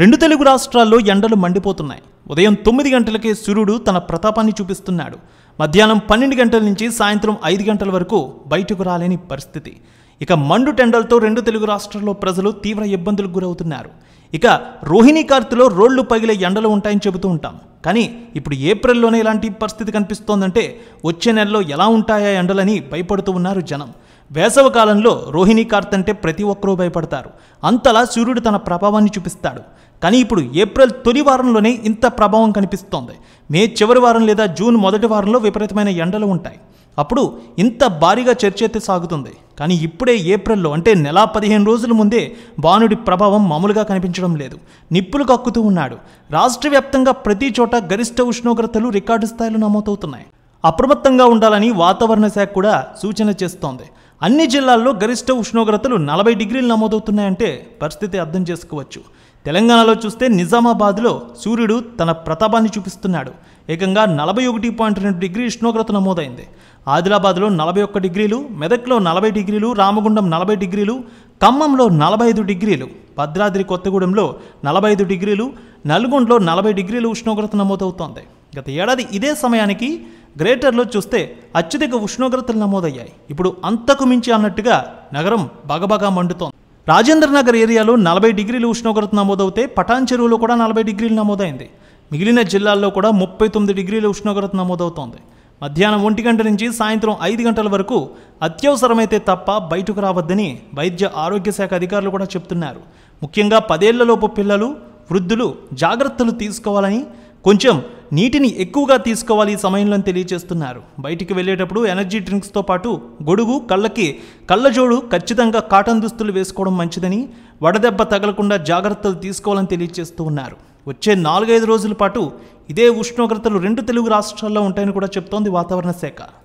రెండు తెలుగు రాష్ట్రాల్లో ఎండలు మండిపోతున్నాయి ఉదయం తొమ్మిది గంటలకే సూర్యుడు తన ప్రతాపాన్ని చూపిస్తున్నాడు మధ్యాహ్నం పన్నెండు గంటల నుంచి సాయంత్రం ఐదు గంటల వరకు బయటకు రాలేని పరిస్థితి ఇక మండు టెండలతో రెండు తెలుగు రాష్ట్రాల్లో ప్రజలు తీవ్ర ఇబ్బందులకు గురవుతున్నారు ఇక రోహిణీ కార్తులో రోడ్లు పగిలే ఎండలు ఉంటాయని చెబుతూ ఉంటాం కానీ ఇప్పుడు ఏప్రిల్లోనే ఇలాంటి పరిస్థితి కనిపిస్తోందంటే వచ్చే నెలలో ఎలా ఉంటాయా ఎండలని భయపడుతూ ఉన్నారు జనం వేసవ కాలంలో రోహిణీ కార్త్ అంటే ప్రతి ఒక్కరూ భయపడతారు అంతలా సూర్యుడు తన ప్రభావాన్ని చూపిస్తాడు కానీ ఇప్పుడు ఏప్రిల్ తొలి వారంలోనే ఇంత ప్రభావం కనిపిస్తోంది మే చివరి వారం లేదా జూన్ మొదటి వారంలో విపరీతమైన ఎండలు ఉంటాయి అప్పుడు ఇంత భారీగా చర్చెత్తి సాగుతుంది కానీ ఇప్పుడే ఏప్రిల్లో అంటే నెల పదిహేను రోజుల ముందే బాణుడి ప్రభావం మామూలుగా కనిపించడం లేదు నిప్పులు కక్కుతూ ఉన్నాడు రాష్ట్ర వ్యాప్తంగా ప్రతి చోట గరిష్ట ఉష్ణోగ్రతలు రికార్డు స్థాయిలో నమోదవుతున్నాయి అప్రమత్తంగా ఉండాలని వాతావరణ శాఖ కూడా సూచన చేస్తోంది అన్ని జిల్లాల్లో గరిష్ట ఉష్ణోగ్రతలు నలభై డిగ్రీలు నమోదవుతున్నాయంటే పరిస్థితి అర్థం చేసుకోవచ్చు తెలంగాణలో చూస్తే నిజామాబాద్లో సూర్యుడు తన ప్రతాపాన్ని చూపిస్తున్నాడు ఏకంగా నలభై ఒకటి పాయింట్ రెండు డిగ్రీ ఉష్ణోగ్రత నమోదైంది ఆదిలాబాద్లో నలభై ఒక్క డిగ్రీలు మెదక్లో నలభై డిగ్రీలు రామగుండం నలభై డిగ్రీలు ఖమ్మంలో నలభై ఐదు డిగ్రీలు భద్రాద్రి కొత్తగూడెంలో నలభై ఐదు డిగ్రీలు నల్గొండలో నలభై డిగ్రీలు ఉష్ణోగ్రత నమోదవుతోంది గత ఏడాది ఇదే సమయానికి గ్రేటర్లో చూస్తే అత్యధిక ఉష్ణోగ్రతలు నమోదయ్యాయి ఇప్పుడు అంతకు మించి అన్నట్టుగా నగరం బాగా మండుతోంది రాజేంద్ర నగర్ ఏరియాలో నలభై డిగ్రీల ఉష్ణోగ్రత నమోదవుతే పటాన్ చెరువులో కూడా నలభై డిగ్రీలు నమోదైంది మిగిలిన జిల్లాల్లో కూడా ముప్పై తొమ్మిది డిగ్రీల ఉష్ణోగ్రత నమోదవుతోంది మధ్యాహ్నం ఒంటి గంట నుంచి సాయంత్రం ఐదు గంటల వరకు అత్యవసరమైతే తప్ప బయటకు రావద్దని వైద్య ఆరోగ్య శాఖ అధికారులు కూడా చెప్తున్నారు ముఖ్యంగా పదేళ్లలోపు పిల్లలు వృద్ధులు జాగ్రత్తలు తీసుకోవాలని కొంచెం నీటిని ఎక్కువగా తీసుకోవాలి ఈ సమయంలో తెలియజేస్తున్నారు బయటికి వెళ్ళేటప్పుడు ఎనర్జీ డ్రింక్స్తో పాటు గొడుగు కళ్ళకి కళ్ళజోడు ఖచ్చితంగా కాటన్ దుస్తులు వేసుకోవడం మంచిదని వడదెబ్బ తగలకుండా జాగ్రత్తలు తీసుకోవాలని తెలియజేస్తూ ఉన్నారు వచ్చే నాలుగైదు రోజుల పాటు ఇదే ఉష్ణోగ్రతలు రెండు తెలుగు రాష్ట్రాల్లో ఉంటాయని కూడా చెప్తోంది వాతావరణ శాఖ